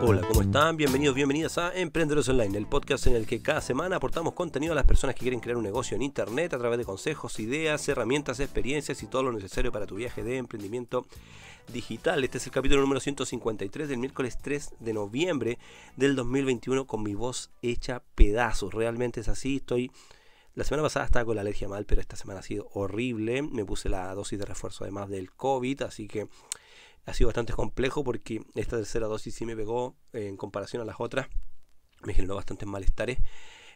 Hola, ¿cómo están? Bienvenidos, bienvenidas a Emprendedores Online, el podcast en el que cada semana aportamos contenido a las personas que quieren crear un negocio en Internet a través de consejos, ideas, herramientas, experiencias y todo lo necesario para tu viaje de emprendimiento digital. Este es el capítulo número 153 del miércoles 3 de noviembre del 2021 con mi voz hecha pedazos. Realmente es así, estoy... La semana pasada estaba con la alergia mal, pero esta semana ha sido horrible. Me puse la dosis de refuerzo además del COVID, así que ha sido bastante complejo porque esta tercera dosis sí me pegó eh, en comparación a las otras. Me generó bastantes malestares.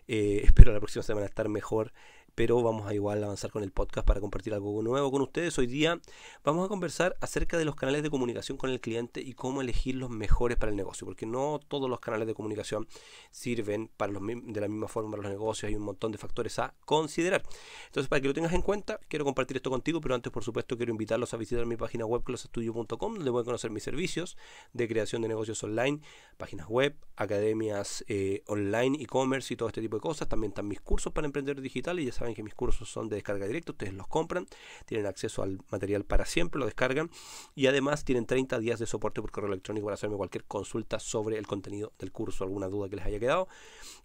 Eh, espero la próxima semana estar mejor pero vamos a igual avanzar con el podcast para compartir algo nuevo con ustedes. Hoy día vamos a conversar acerca de los canales de comunicación con el cliente y cómo elegir los mejores para el negocio, porque no todos los canales de comunicación sirven para de la misma forma para los negocios, hay un montón de factores a considerar. Entonces, para que lo tengas en cuenta, quiero compartir esto contigo, pero antes, por supuesto, quiero invitarlos a visitar mi página web closestudio.com, donde pueden conocer mis servicios de creación de negocios online, páginas web, academias eh, online, e-commerce y todo este tipo de cosas. También están mis cursos para emprendedores digitales, ya saben que mis cursos son de descarga directa, ustedes los compran, tienen acceso al material para siempre, lo descargan y además tienen 30 días de soporte por correo electrónico para hacerme cualquier consulta sobre el contenido del curso, alguna duda que les haya quedado,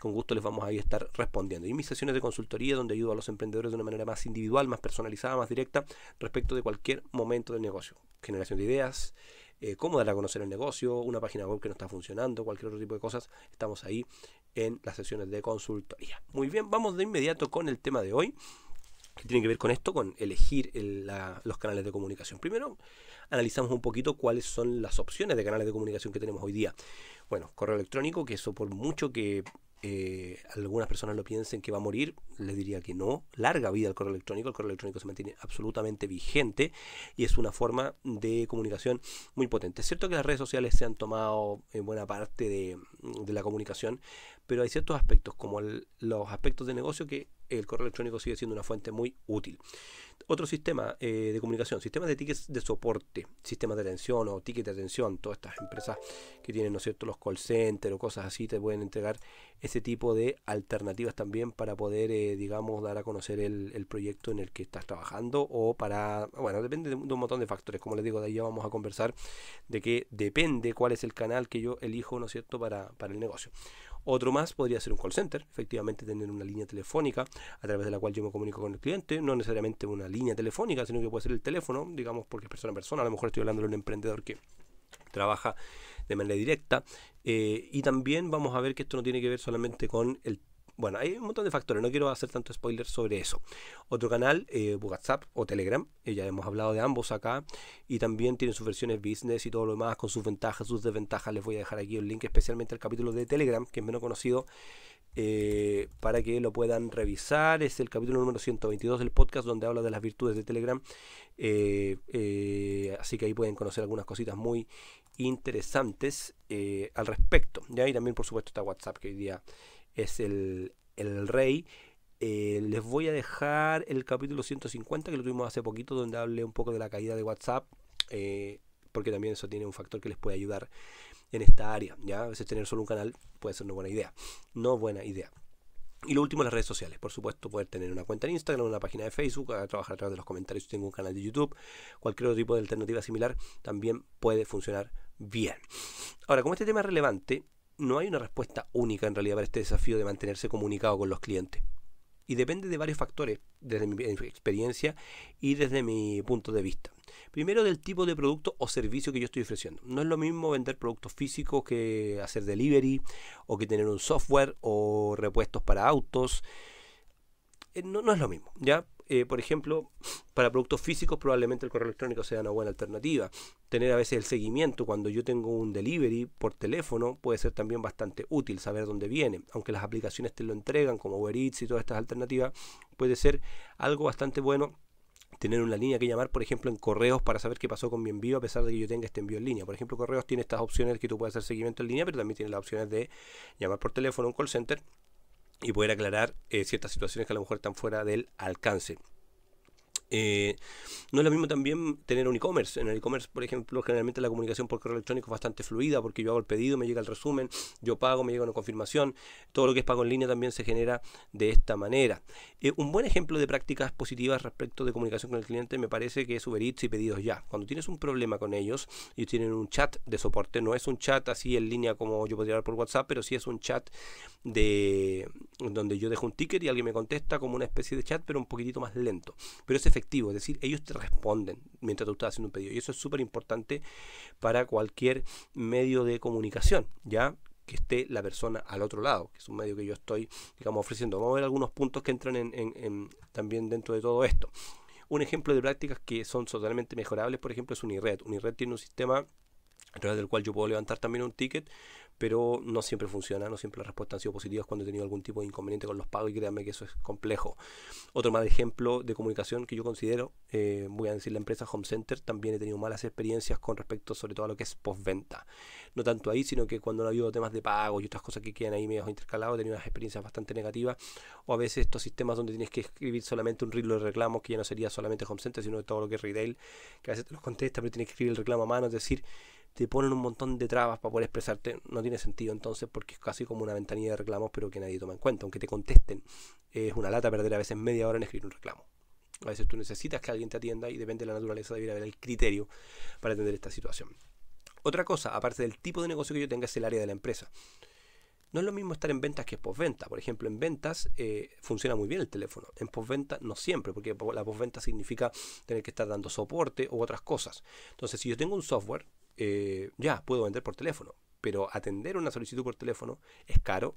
con gusto les vamos a estar respondiendo. Y mis sesiones de consultoría donde ayudo a los emprendedores de una manera más individual, más personalizada, más directa respecto de cualquier momento del negocio. Generación de ideas, eh, cómo dar a conocer el negocio, una página web que no está funcionando, cualquier otro tipo de cosas, estamos ahí en las sesiones de consultoría. Muy bien, vamos de inmediato con el tema de hoy, que tiene que ver con esto, con elegir los canales de comunicación. Primero, analizamos un poquito cuáles son las opciones de canales de comunicación que tenemos hoy día. Bueno, correo electrónico, que eso por mucho que eh, algunas personas lo piensen que va a morir, les diría que no. Larga vida el correo electrónico, el correo electrónico se mantiene absolutamente vigente y es una forma de comunicación muy potente. Es cierto que las redes sociales se han tomado en eh, buena parte de, la comunicación, pero hay ciertos aspectos, como los aspectos de negocio, que el correo electrónico sigue siendo una fuente muy útil. Otro sistema eh, de comunicación, sistemas de tickets de soporte, sistemas de atención o tickets de atención, todas estas empresas que tienen, ¿no es cierto?, los call centers o cosas así, te pueden entregar ese tipo de alternativas también para poder, eh, digamos, dar a conocer el, proyecto en el que estás trabajando o para, bueno, depende de, un montón de factores, como les digo, de ahí ya vamos a conversar de que depende cuál es el canal que yo elijo, ¿no es cierto?, para, para el negocio. Otro más podría ser un call center, efectivamente tener una línea telefónica a través de la cual yo me comunico con el cliente, no necesariamente una línea telefónica, sino que puede ser el teléfono, digamos, porque es persona a persona, a lo mejor estoy hablando de un emprendedor que trabaja de manera directa. Eh, y también vamos a ver que esto no tiene que ver solamente con el bueno, hay un montón de factores, no quiero hacer tanto spoiler sobre eso. Otro canal, eh, WhatsApp o Telegram, eh, ya hemos hablado de ambos acá, y también tienen sus versiones business y todo lo demás, con sus ventajas, sus desventajas. Les voy a dejar aquí el link especialmente al capítulo de Telegram, que es menos conocido, eh, para que lo puedan revisar. Es el capítulo número 122 del podcast, donde habla de las virtudes de Telegram. así que ahí pueden conocer algunas cositas muy interesantes al respecto. y ahí también, por supuesto, está WhatsApp, que hoy día es el, rey. Eh, les voy a dejar el capítulo 150 que lo tuvimos hace poquito, donde hablé un poco de la caída de WhatsApp, eh, porque también eso tiene un factor que les puede ayudar en esta área. ¿ya? A veces tener solo un canal puede ser una buena idea. No buena idea. Y lo último, las redes sociales. Por supuesto, poder tener una cuenta en Instagram, una página de Facebook, trabajar a través de los comentarios. Si tengo un canal de YouTube, cualquier otro tipo de alternativa similar también puede funcionar bien. Ahora, como este tema es relevante, no hay una respuesta única en realidad para este desafío de mantenerse comunicado con los clientes. Y depende de varios factores, desde mi experiencia y desde mi punto de vista. Primero del tipo de producto o servicio que yo estoy ofreciendo. No es lo mismo vender productos físicos que hacer delivery o que tener un software o repuestos para autos. Eh, no, es lo mismo, ¿ya? Eh, por ejemplo, para productos físicos probablemente el correo electrónico sea una buena alternativa. Tener a veces el seguimiento cuando yo tengo un delivery por teléfono puede ser también bastante útil saber dónde viene. Aunque las aplicaciones te lo entregan como Uber Eats y todas estas alternativas, puede ser algo bastante bueno tener una línea que llamar, por ejemplo, en correos para saber qué pasó con mi envío, a pesar de que yo tenga este envío en línea. Por ejemplo, correos tiene estas opciones que tú puedes hacer seguimiento en línea, pero también tiene las opciones de llamar por teléfono a un call center y poder aclarar eh, ciertas situaciones que a lo mejor están fuera del alcance. Eh, no es lo mismo también tener un e-commerce. En el e-commerce, por ejemplo, generalmente la comunicación por correo electrónico es bastante fluida porque yo hago el pedido, me llega el resumen, yo pago, me llega una confirmación. Todo lo que es pago en línea también se genera de esta manera. Eh, un buen ejemplo de prácticas positivas respecto de comunicación con el cliente me parece que es Uber Eats y pedidos ya. Cuando tienes un problema con ellos, y tienen un chat de soporte. No es un chat así en línea como yo podría hablar por WhatsApp, pero sí es un chat de donde yo dejo un ticket y alguien me contesta como una especie de chat, pero un poquitito más lento. Pero es es decir, ellos te responden mientras tú estás haciendo un pedido. Y eso es súper importante para cualquier medio de comunicación, ¿ya? que esté la persona al otro lado, que es un medio que yo estoy, digamos, ofreciendo. Vamos a ver algunos puntos que entran en, también dentro de todo esto. Un ejemplo de prácticas que son totalmente mejorables, por ejemplo, es un Unired tiene un sistema a través del cual yo puedo levantar también un ticket, pero no siempre funciona, no siempre las respuestas han sido positivas cuando he tenido algún tipo de inconveniente con los pagos y créanme que eso es complejo. Otro mal ejemplo de comunicación que yo considero, eh, voy a decir la empresa Home Center, también he tenido malas experiencias con respecto sobre todo a lo que es postventa. No tanto ahí, sino que cuando no ha habido temas de pago y otras cosas que quedan ahí medio intercalados, he tenido unas experiencias bastante negativas o a veces estos sistemas donde tienes que escribir solamente un rilo de reclamos que ya no sería solamente Home Center, sino todo lo que es retail, que a veces te los contesta, pero tienes que escribir el reclamo a mano, es decir, te ponen un montón de trabas para poder expresarte, no tiene sentido entonces porque es casi como una ventanilla de reclamos pero que nadie toma en cuenta, aunque te contesten. Es una lata perder a veces media hora en escribir un reclamo. A veces tú necesitas que alguien te atienda y depende de la naturaleza debiera haber el criterio para atender esta situación. Otra cosa, aparte del tipo de negocio que yo tenga, es el área de la empresa. No es lo mismo estar en ventas que en postventa. Por ejemplo, en ventas eh, funciona muy bien el teléfono. En postventa no siempre, porque la postventa significa tener que estar dando soporte u otras cosas. Entonces, si yo tengo un software, eh, ya puedo vender por teléfono. Pero atender una solicitud por teléfono es caro,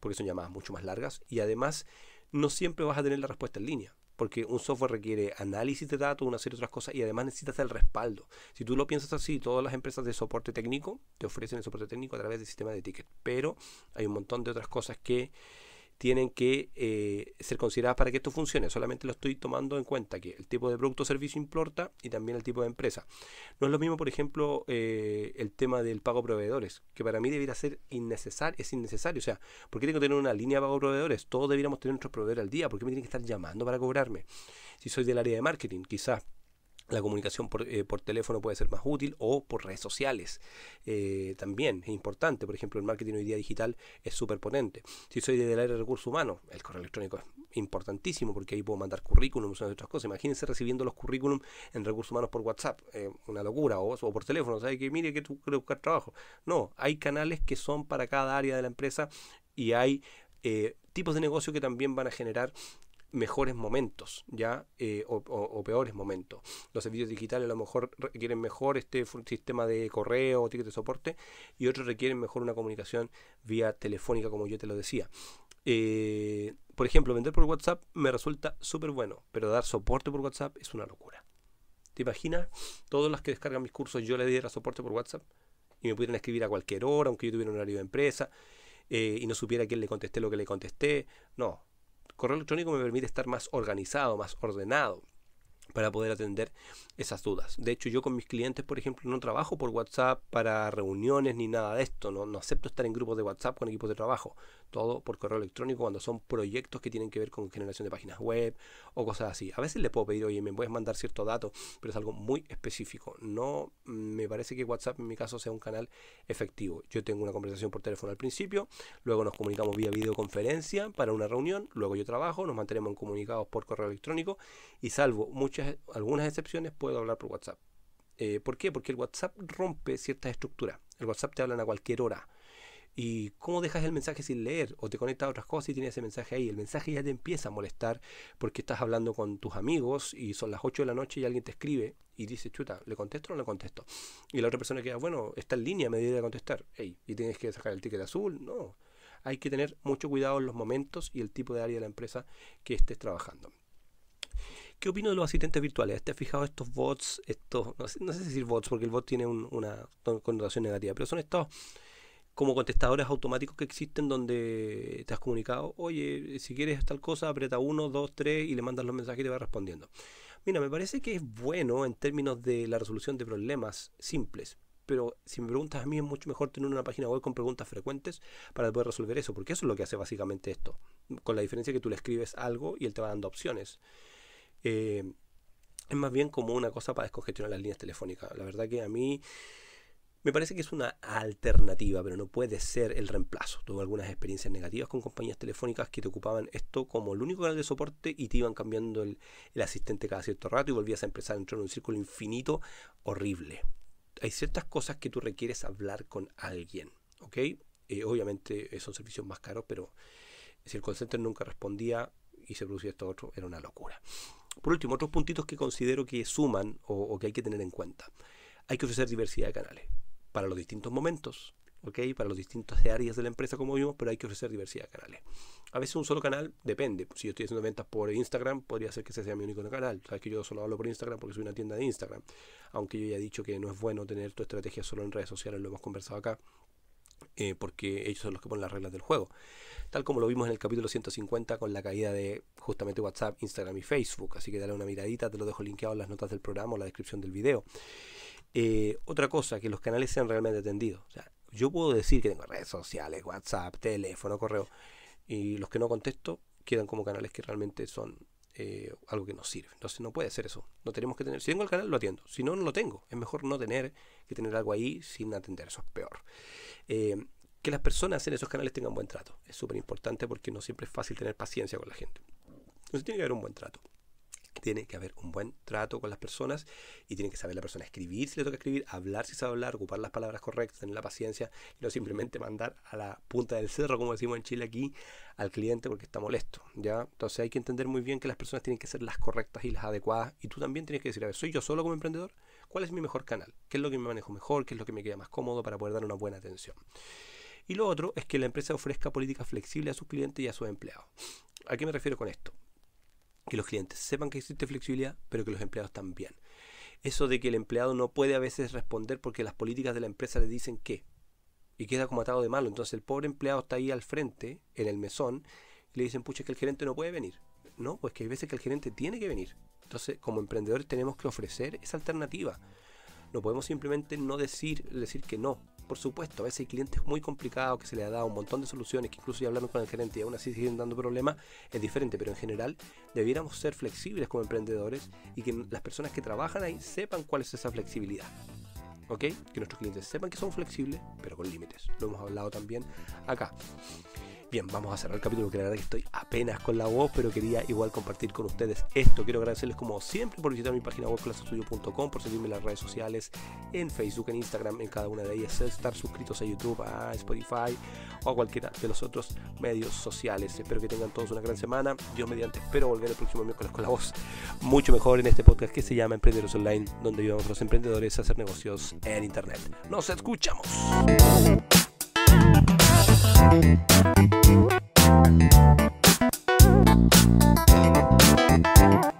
porque son llamadas mucho más largas y además no siempre vas a tener la respuesta en línea porque un software requiere análisis de datos, una serie de otras cosas y además necesitas el respaldo. Si tú lo piensas así, todas las empresas de soporte técnico te ofrecen el soporte técnico a través del sistema de ticket, pero hay un montón de otras cosas que tienen que eh, ser consideradas para que esto funcione. Solamente lo estoy tomando en cuenta que el tipo de producto o servicio importa y también el tipo de empresa. No es lo mismo, por ejemplo, eh, el tema del pago a proveedores, que para mí debiera ser innecesario, es innecesario. O sea, ¿por qué tengo que tener una línea de pago a proveedores? Todos deberíamos tener nuestro proveedor al día. ¿Por qué me tienen que estar llamando para cobrarme? Si soy del área de marketing, quizás la comunicación por, eh, por, teléfono puede ser más útil o por redes sociales. Eh, también es importante. Por ejemplo, el marketing hoy día digital es súper potente. Si soy del área de recursos humanos, el correo electrónico es importantísimo porque ahí puedo mandar currículum y otras cosas. Imagínense recibiendo los currículum en recursos humanos por WhatsApp. Eh, una locura. O, por teléfono. ¿Sabes que Mire que tú quieres buscar trabajo. No, hay canales que son para cada área de la empresa y hay tipos de negocio que también van a generar mejores momentos, ¿ya? Eh, o, peores momentos. Los servicios digitales a lo mejor requieren mejor este sistema de correo, o ticket de soporte, y otros requieren mejor una comunicación vía telefónica, como yo te lo decía. Eh, por ejemplo, vender por WhatsApp me resulta súper bueno, pero dar soporte por WhatsApp es una locura. ¿Te imaginas? Todos los que descargan mis cursos yo les diera soporte por WhatsApp y me pudieran escribir a cualquier hora, aunque yo tuviera un horario de empresa eh, y no supiera a quién le contesté lo que le contesté. No, correo electrónico me permite estar más organizado, más ordenado para poder atender esas dudas. De hecho, yo con mis clientes, por ejemplo, no trabajo por WhatsApp para reuniones ni nada de esto. No, no acepto estar en grupos de WhatsApp con equipos de trabajo. Todo por correo electrónico cuando son proyectos que tienen que ver con generación de páginas web o cosas así. A veces les puedo pedir, oye, me puedes mandar cierto dato, pero es algo muy específico. No me parece que WhatsApp en mi caso sea un canal efectivo. Yo tengo una conversación por teléfono al principio, luego nos comunicamos vía videoconferencia para una reunión, luego yo trabajo, nos mantenemos comunicados por correo electrónico y salvo muchas algunas excepciones, puedo hablar por WhatsApp. Eh, ¿Por qué? Porque el WhatsApp rompe ciertas estructuras. El WhatsApp te hablan a cualquier hora. ¿Y cómo dejas el mensaje sin leer? O te conectas a otras cosas y tienes ese mensaje ahí. El mensaje ya te empieza a molestar porque estás hablando con tus amigos y son las 8 de la noche y alguien te escribe y dice, chuta, ¿le contesto o no le contesto? Y la otra persona queda, bueno, está en línea, me de contestar. y tienes que sacar el ticket azul. No. Hay que tener mucho cuidado en los momentos y el tipo de área de la empresa que estés trabajando. ¿Qué opino de los asistentes virtuales? ¿Te has fijado estos bots, estos, no sé, decir bots, porque el bot tiene una connotación negativa, pero son estos como contestadores automáticos que existen donde te has comunicado, oye, si quieres tal cosa, aprieta 1, 2, 3 y le mandas los mensajes y te va respondiendo. Mira, me parece que es bueno en términos de la resolución de problemas simples, pero si me preguntas a mí es mucho mejor tener una página web con preguntas frecuentes para poder resolver eso, porque eso es lo que hace básicamente esto, con la diferencia que tú le escribes algo y él te va dando opciones. Eh, es más bien como una cosa para descongestionar las líneas telefónicas. La verdad que a mí me parece que es una alternativa, pero no puede ser el reemplazo. Tuve algunas experiencias negativas con compañías telefónicas que te ocupaban esto como el único canal de soporte y te iban cambiando el, asistente cada cierto rato y volvías a empezar a entrar en un círculo infinito horrible. Hay ciertas cosas que tú requieres hablar con alguien, ¿ok? Eh, obviamente eh, son servicios más caros, pero si el call center nunca respondía y se producía esto otro, era una locura. Por último, otros puntitos que considero que suman o, que hay que tener en cuenta. Hay que ofrecer diversidad de canales para los distintos momentos, ¿okay? para las distintas áreas de la empresa, como vimos, pero hay que ofrecer diversidad de canales. A veces un solo canal depende. Si yo estoy haciendo ventas por Instagram, podría ser que ese sea mi único canal. Sabes que yo solo hablo por Instagram porque soy una tienda de Instagram. Aunque yo ya he dicho que no es bueno tener tu estrategia solo en redes sociales, lo hemos conversado acá. Eh, porque ellos son los que ponen las reglas del juego. Tal como lo vimos en el capítulo 150 con la caída de justamente WhatsApp, Instagram y Facebook. Así que dale una miradita, te lo dejo linkado en las notas del programa o la descripción del video. Eh, otra cosa, que los canales sean realmente atendidos. yo puedo decir que tengo redes sociales, WhatsApp, teléfono, correo, y los que no contesto quedan como canales que realmente son eh, algo que nos sirve. Entonces no puede ser eso. No tenemos que tener. Si tengo el canal, lo atiendo. Si no, no lo tengo. Es mejor no tener que tener algo ahí sin atender. Eso es peor. Eh, que las personas en esos canales tengan buen trato. Es súper importante porque no siempre es fácil tener paciencia con la gente. Entonces tiene que haber un buen trato tiene que haber un buen trato con las personas y tiene que saber la persona escribir si le toca escribir, hablar si sabe hablar, ocupar las palabras correctas, tener la paciencia y no simplemente mandar a la punta del cerro, como decimos en Chile aquí, al cliente porque está molesto. ¿ya? Entonces hay que entender muy bien que las personas tienen que ser las correctas y las adecuadas y tú también tienes que decir, a ver, ¿soy yo solo como emprendedor? ¿Cuál es mi mejor canal? ¿Qué es lo que me manejo mejor? ¿Qué es lo que me queda más cómodo para poder dar una buena atención? Y lo otro es que la empresa ofrezca políticas flexibles a sus clientes y a sus empleados. ¿A qué me refiero con esto? que los clientes sepan que existe flexibilidad, pero que los empleados también. Eso de que el empleado no puede a veces responder porque las políticas de la empresa le dicen que, y queda como atado de malo. Entonces el pobre empleado está ahí al frente, en el mesón, y le dicen, pucha, es que el gerente no puede venir. No, pues que hay veces que el gerente tiene que venir. Entonces, como emprendedores tenemos que ofrecer esa alternativa. No podemos simplemente no decir, decir que no por supuesto, a veces hay clientes muy complicados que se les ha dado un montón de soluciones, que incluso ya hablando con el gerente y aún así siguen dando problemas, es diferente, pero en general debiéramos ser flexibles como emprendedores y que las personas que trabajan ahí sepan cuál es esa flexibilidad. ¿Ok? Que nuestros clientes sepan que son flexibles, pero con límites. Lo hemos hablado también acá. Bien, vamos a cerrar el capítulo que la verdad que estoy apenas con la voz, pero quería igual compartir con ustedes esto. Quiero agradecerles como siempre por visitar mi página web por seguirme en las redes sociales, en Facebook, en Instagram, en cada una de ellas, estar suscritos a YouTube, a Spotify o a cualquiera de los otros medios sociales. Espero que tengan todos una gran semana. Dios mediante, espero volver el próximo miércoles con la voz mucho mejor en este podcast que se llama Emprendedores Online, donde ayudamos a los emprendedores a hacer negocios en Internet. Nos escuchamos. Thank you.